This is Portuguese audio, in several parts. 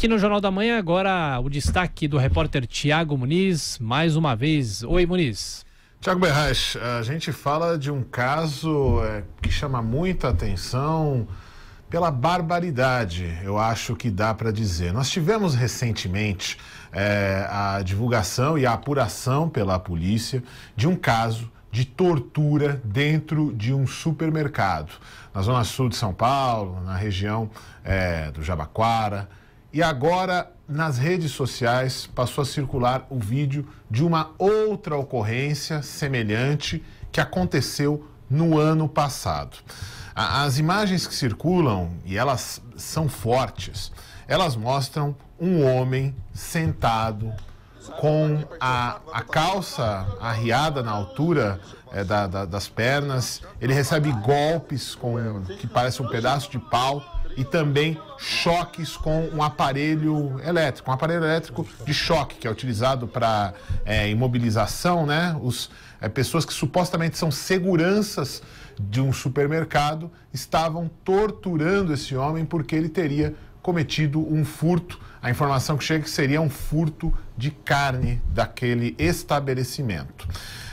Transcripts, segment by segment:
Aqui no Jornal da Manhã, agora o destaque do repórter Tiago Muniz, mais uma vez. Oi, Muniz. Tiago Berraz, a gente fala de um caso é, que chama muita atenção pela barbaridade, eu acho que dá para dizer. Nós tivemos recentemente é, a divulgação e a apuração pela polícia de um caso de tortura dentro de um supermercado, na zona sul de São Paulo, na região é, do Jabaquara, e agora, nas redes sociais, passou a circular o vídeo de uma outra ocorrência semelhante que aconteceu no ano passado. As imagens que circulam, e elas são fortes, elas mostram um homem sentado com a, a calça arriada na altura é, da, da, das pernas. Ele recebe golpes com que parece um pedaço de pau e também choques com um aparelho elétrico, um aparelho elétrico de choque que é utilizado para é, imobilização, né? Os é, pessoas que supostamente são seguranças de um supermercado estavam torturando esse homem porque ele teria cometido um furto. A informação que chega é que seria um furto de carne daquele estabelecimento.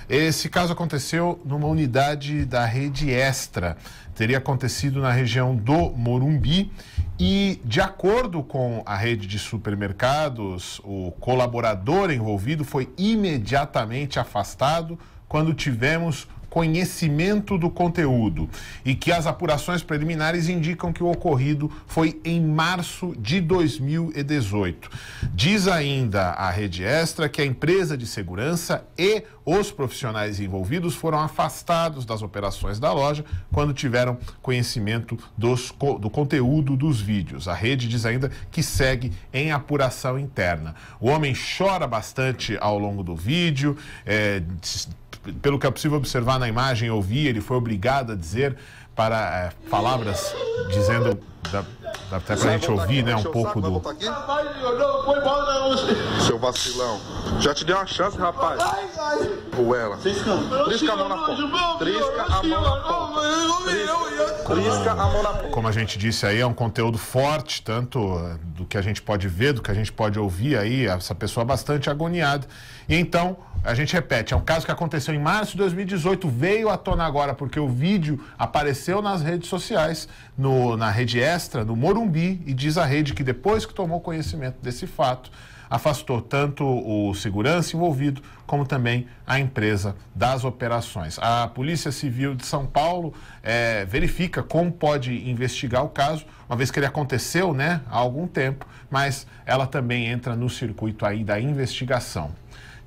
Esse caso aconteceu numa unidade da rede Extra. Teria acontecido na região do Morumbi e, de acordo com a rede de supermercados, o colaborador envolvido foi imediatamente afastado quando tivemos conhecimento do conteúdo e que as apurações preliminares indicam que o ocorrido foi em março de 2018. Diz ainda a Rede Extra que a empresa de segurança e os profissionais envolvidos foram afastados das operações da loja quando tiveram conhecimento dos, do conteúdo dos vídeos. A rede diz ainda que segue em apuração interna. O homem chora bastante ao longo do vídeo, é, pelo que é possível observar na imagem, ouvir, ele foi obrigado a dizer para é, palavras dizendo da, da, até para a gente ouvir, aqui, né, um pouco do. Seu vacilão. Já te deu uma chance, rapaz. Ruela. Trisca a mão na ponta. Trisca a mão na ponta. Trisca a mão na ponta. Como a gente disse aí, é um conteúdo forte, tanto eh, do que a gente pode ver, do que a gente pode ouvir aí, essa pessoa bastante agoniada. E então, a gente repete, é um caso que aconteceu em março de 2018, veio à tona agora, porque o vídeo apareceu aconteceu nas redes sociais, no, na rede extra, no Morumbi, e diz a rede que depois que tomou conhecimento desse fato, afastou tanto o segurança envolvido como também a empresa das operações. A Polícia Civil de São Paulo é, verifica como pode investigar o caso, uma vez que ele aconteceu né, há algum tempo, mas ela também entra no circuito aí da investigação.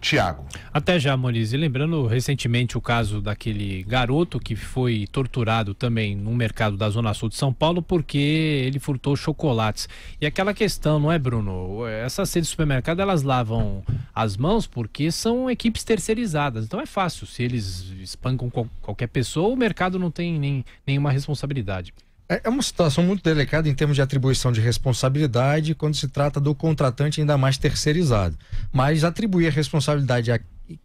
Tiago. Até já, Moniz. E lembrando recentemente o caso daquele garoto que foi torturado também no mercado da Zona Sul de São Paulo porque ele furtou chocolates. E aquela questão, não é, Bruno? Essas redes de supermercado elas lavam as mãos porque são equipes terceirizadas. Então é fácil. Se eles espancam qualquer pessoa, o mercado não tem nem, nenhuma responsabilidade. É, é uma situação muito delicada em termos de atribuição de responsabilidade quando se trata do contratante ainda mais terceirizado. Mas atribuir a responsabilidade a,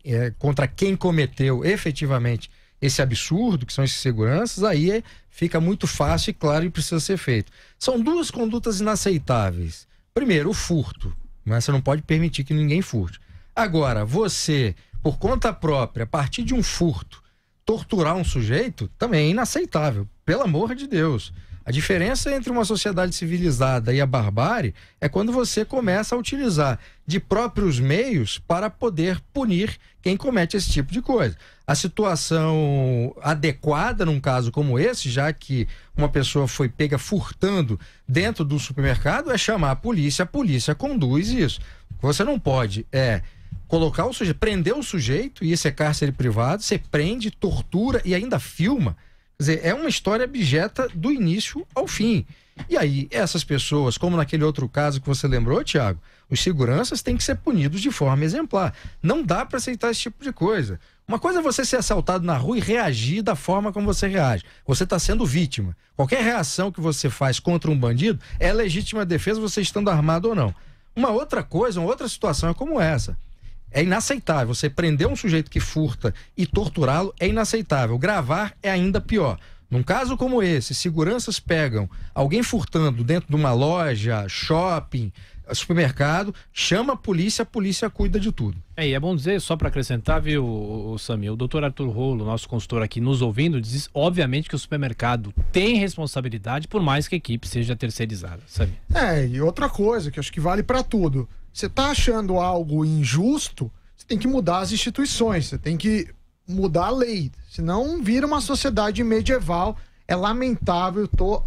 é, contra quem cometeu efetivamente esse absurdo, que são esses seguranças, aí é, fica muito fácil e claro e precisa ser feito. São duas condutas inaceitáveis. Primeiro, o furto. Mas né? Você não pode permitir que ninguém furte. Agora, você, por conta própria, a partir de um furto, torturar um sujeito, também é inaceitável pelo amor de Deus. A diferença entre uma sociedade civilizada e a barbárie é quando você começa a utilizar de próprios meios para poder punir quem comete esse tipo de coisa. A situação adequada num caso como esse, já que uma pessoa foi pega furtando dentro do supermercado, é chamar a polícia, a polícia conduz isso. Você não pode é colocar o sujeito, prender o sujeito, e isso é cárcere privado, você prende, tortura e ainda filma. Quer dizer, é uma história abjeta do início ao fim. E aí, essas pessoas, como naquele outro caso que você lembrou, Tiago, os seguranças têm que ser punidos de forma exemplar. Não dá para aceitar esse tipo de coisa. Uma coisa é você ser assaltado na rua e reagir da forma como você reage. Você está sendo vítima. Qualquer reação que você faz contra um bandido é legítima defesa, você estando armado ou não. Uma outra coisa, uma outra situação é como essa. É inaceitável. Você prender um sujeito que furta e torturá-lo é inaceitável. Gravar é ainda pior. Num caso como esse, seguranças pegam alguém furtando dentro de uma loja, shopping, supermercado, chama a polícia, a polícia cuida de tudo. É, e é bom dizer, só para acrescentar, viu, Samir, o doutor Arthur Rolo, nosso consultor aqui nos ouvindo, diz obviamente que o supermercado tem responsabilidade, por mais que a equipe seja terceirizada, Samir. É, e outra coisa que acho que vale para tudo, você tá achando algo injusto, você tem que mudar as instituições, você tem que mudar a lei. Senão vira uma sociedade medieval. É lamentável, tô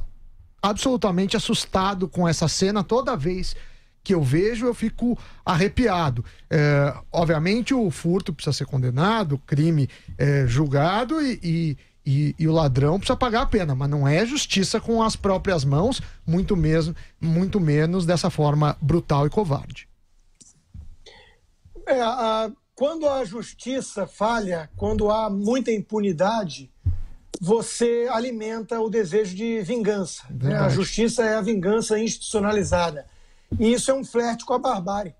absolutamente assustado com essa cena toda vez que eu vejo, eu fico arrepiado. É, obviamente, o furto precisa ser condenado, o crime é, julgado e, e, e, e, o ladrão precisa pagar a pena, mas não é justiça com as próprias mãos, muito mesmo, muito menos dessa forma brutal e covarde. É, a, quando a justiça falha, quando há muita impunidade, você alimenta o desejo de vingança. É né? A justiça é a vingança institucionalizada. E isso é um flerte com a barbárie.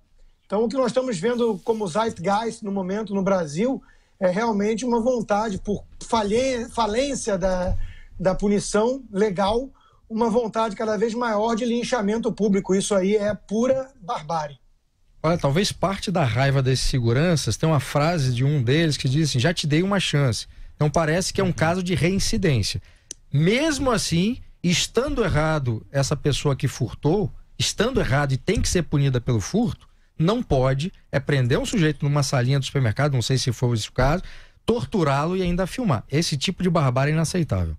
Então, o que nós estamos vendo como zeitgeist no momento no Brasil é realmente uma vontade, por falência da, da punição legal, uma vontade cada vez maior de linchamento público. Isso aí é pura barbárie. Olha, talvez parte da raiva desses seguranças tem uma frase de um deles que diz assim: já te dei uma chance. Então parece que é um uhum. caso de reincidência. Mesmo assim, estando errado essa pessoa que furtou, estando errado e tem que ser punida pelo furto, não pode é prender um sujeito numa salinha do supermercado, não sei se foi esse o caso, torturá-lo e ainda filmar. Esse tipo de barbárie é inaceitável.